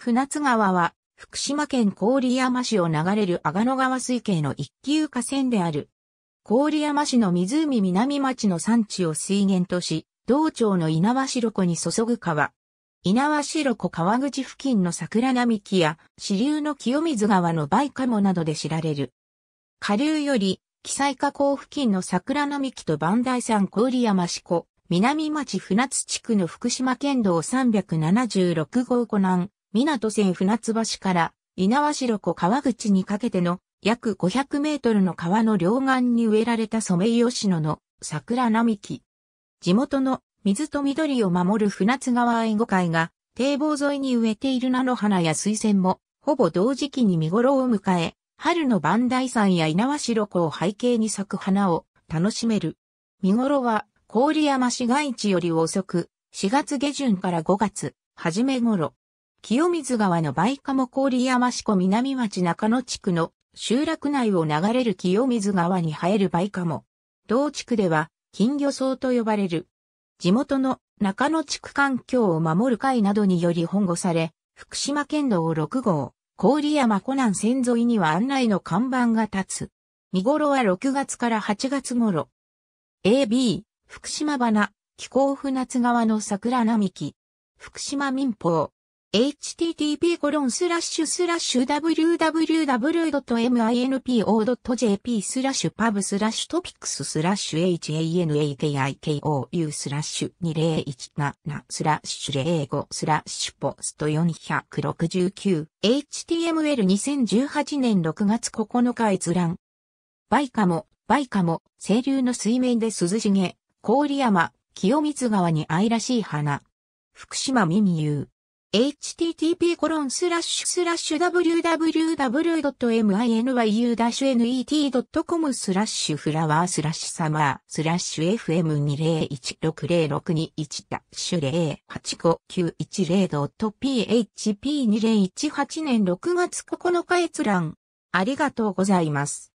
船津川は、福島県郡山市を流れる阿賀野川水系の一級河川である。郡山市の湖南町の山地を水源とし、道庁の稲葉白湖に注ぐ川。稲葉白湖川口付近の桜並木や支流の清水川のバイカモなどで知られる。下流より、記載河口付近の桜並木と磐梯山郡山市湖、南町船津地区の福島県道376号湖南、港線船津橋から稲葉代湖川口にかけての約500メートルの川の両岸に植えられたソメイヨシノの桜並木。地元の水と緑を守る船津川愛護会が堤防沿いに植えている菜の花や水仙もほぼ同時期に見頃を迎え、春の磐梯山や稲葉代湖を背景に咲く花を楽しめる。見頃は郡山市街地より遅く、4月下旬から5月、初め頃。清水川の梅モ郡山市湖南町中野地区の集落内を流れる清水川に生える梅モ。同地区では、金魚草と呼ばれる。地元の中野地区環境を守る会などにより保護され、福島県道6号、郡山湖南線沿いには案内の看板が立つ。見頃は6月から8月頃。AB、福島花、気候船津川の桜並木。福島民放。http://www.minpo.jp スラッシュパブスラッシュトピックススラッシュ hanakikou スラッシュ2017スラッシュ05スラッシュポスト469 html2018 年6月9日閲覧バイカもバイカも清流の水面で涼しげ、郡山、清水川に愛らしい花。福島ミミユ http://www.minu-net.com スラッシュフラワースラッシュサマースラッシュ fm20160621-08591.php2018 年6月9日閲覧ありがとうございます。